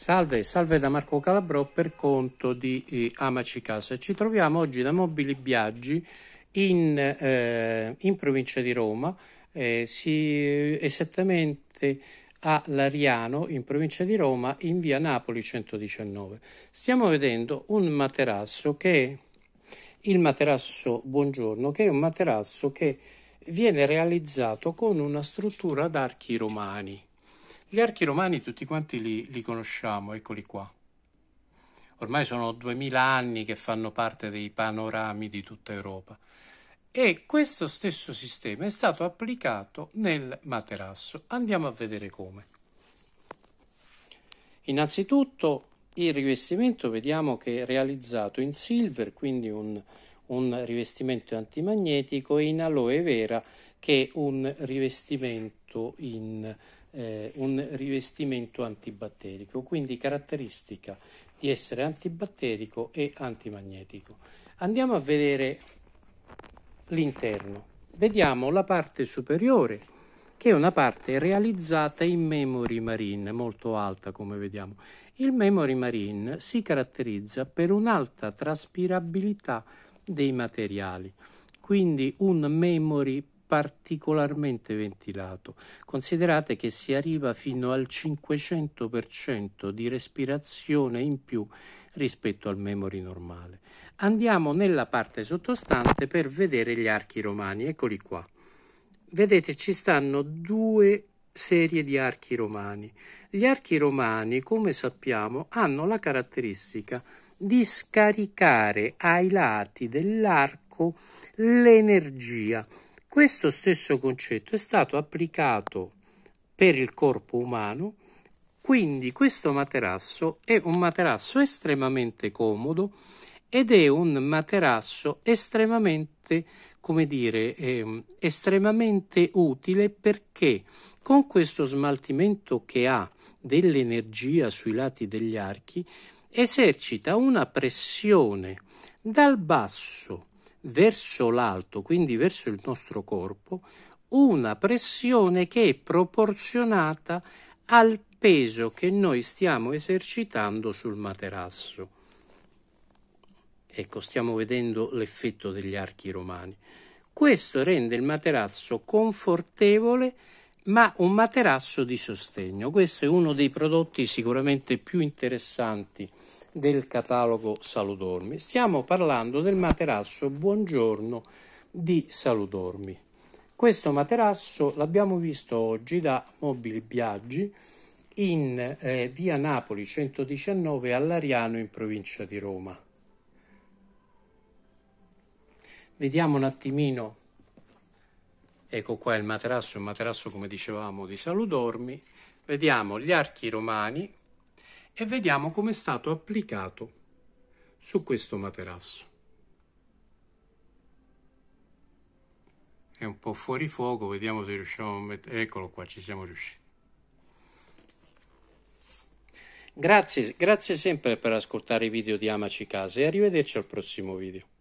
Salve, salve da Marco Calabrò per conto di eh, Amaci Casa. Ci troviamo oggi da Mobili Biaggi in, eh, in provincia di Roma, eh, si, eh, esattamente a Lariano, in provincia di Roma, in via Napoli 119. Stiamo vedendo un materasso che è il materasso Buongiorno, che è un materasso che viene realizzato con una struttura ad archi romani gli archi romani tutti quanti li, li conosciamo, eccoli qua. Ormai sono duemila anni che fanno parte dei panorami di tutta Europa. E questo stesso sistema è stato applicato nel materasso. Andiamo a vedere come. Innanzitutto il rivestimento vediamo che è realizzato in silver, quindi un, un rivestimento antimagnetico, e in aloe vera che è un rivestimento in eh, un rivestimento antibatterico, quindi caratteristica di essere antibatterico e antimagnetico. Andiamo a vedere l'interno. Vediamo la parte superiore, che è una parte realizzata in memory marine, molto alta come vediamo. Il memory marine si caratterizza per un'alta traspirabilità dei materiali, quindi un memory particolarmente ventilato. Considerate che si arriva fino al 500% di respirazione in più rispetto al memory normale. Andiamo nella parte sottostante per vedere gli archi romani, eccoli qua. Vedete ci stanno due serie di archi romani. Gli archi romani, come sappiamo, hanno la caratteristica di scaricare ai lati dell'arco l'energia questo stesso concetto è stato applicato per il corpo umano, quindi questo materasso è un materasso estremamente comodo ed è un materasso estremamente, come dire, eh, estremamente utile perché con questo smaltimento che ha dell'energia sui lati degli archi esercita una pressione dal basso verso l'alto, quindi verso il nostro corpo, una pressione che è proporzionata al peso che noi stiamo esercitando sul materasso. Ecco, stiamo vedendo l'effetto degli archi romani. Questo rende il materasso confortevole, ma un materasso di sostegno. Questo è uno dei prodotti sicuramente più interessanti del catalogo Saludormi. Stiamo parlando del materasso Buongiorno di Saludormi. Questo materasso l'abbiamo visto oggi da Mobili Biaggi in eh, via Napoli 119 all'Ariano in provincia di Roma. Vediamo un attimino, ecco qua il materasso, un materasso come dicevamo di Saludormi, vediamo gli archi romani e vediamo come è stato applicato su questo materasso. È un po' fuori fuoco, vediamo se riusciamo a mettere... Eccolo qua, ci siamo riusciti. Grazie, grazie sempre per ascoltare i video di Amaci Case e arrivederci al prossimo video.